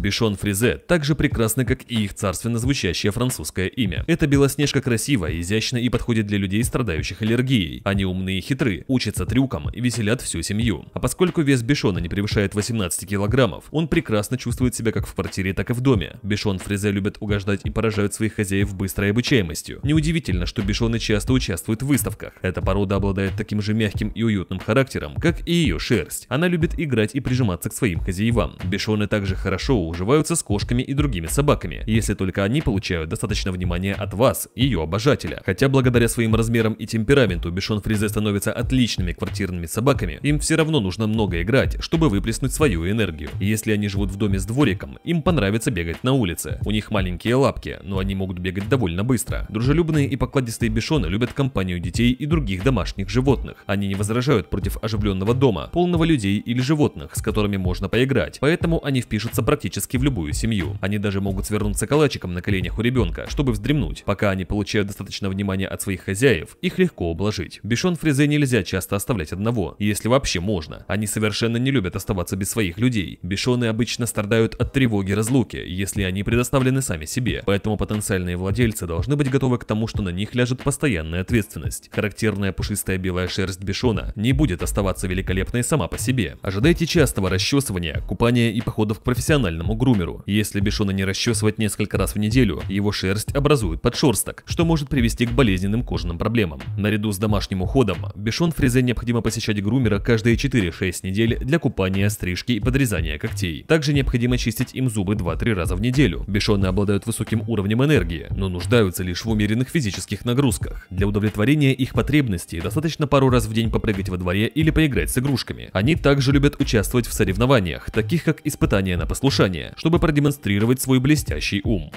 Бишон Фризе так же прекрасно, как и их царственно звучащее французское имя. Это белоснежка красивая, изящна и подходит для людей, страдающих аллергией. Они умные и хитры, учатся трюкам и веселят всю семью. А поскольку вес Бишона не превышает 18 килограммов, он прекрасно чувствует себя как в квартире, так и в доме. Бишон Фризе любят угождать и поражают своих хозяев быстрой обучаемостью. Неудивительно, что бишоны часто участвуют в выставках. Эта порода обладает таким же мягким и уютным характером, как и ее шерсть. Она любит играть и прижиматься к своим хозяевам. Бишоны также хорошо уживаются с кошками и другими собаками, если только они получают достаточно внимания от вас, ее обожателя. Хотя благодаря своим размерам и темпераменту бешон фризе становятся отличными квартирными собаками, им все равно нужно много играть, чтобы выплеснуть свою энергию. Если они живут в доме с двориком, им понравится бегать на улице. У них маленькие лапки, но они могут бегать довольно быстро. Дружелюбные и покладистые бешоны любят компанию детей и других домашних животных. Они не возражают против оживленного дома, полного людей или животных, с которыми можно поиграть, поэтому они впишутся практически практически в любую семью. Они даже могут свернуться калачиком на коленях у ребенка, чтобы вздремнуть. Пока они получают достаточно внимания от своих хозяев, их легко ублажить. Бишон фризе нельзя часто оставлять одного, если вообще можно. Они совершенно не любят оставаться без своих людей. Бишоны обычно страдают от тревоги разлуки, если они предоставлены сами себе. Поэтому потенциальные владельцы должны быть готовы к тому, что на них ляжет постоянная ответственность. Характерная пушистая белая шерсть бишона не будет оставаться великолепной сама по себе. Ожидайте частого расчесывания, купания и походов к профессиональному самому грумеру. Если бешона не расчесывать несколько раз в неделю, его шерсть образует подшерсток, что может привести к болезненным кожным проблемам. Наряду с домашним уходом, бешон фризе необходимо посещать грумера каждые 4-6 недель для купания, стрижки и подрезания когтей. Также необходимо чистить им зубы 2-3 раза в неделю. Бешоны обладают высоким уровнем энергии, но нуждаются лишь в умеренных физических нагрузках. Для удовлетворения их потребностей достаточно пару раз в день попрыгать во дворе или поиграть с игрушками. Они также любят участвовать в соревнованиях, таких как испытания на послушание, чтобы продемонстрировать свой блестящий ум.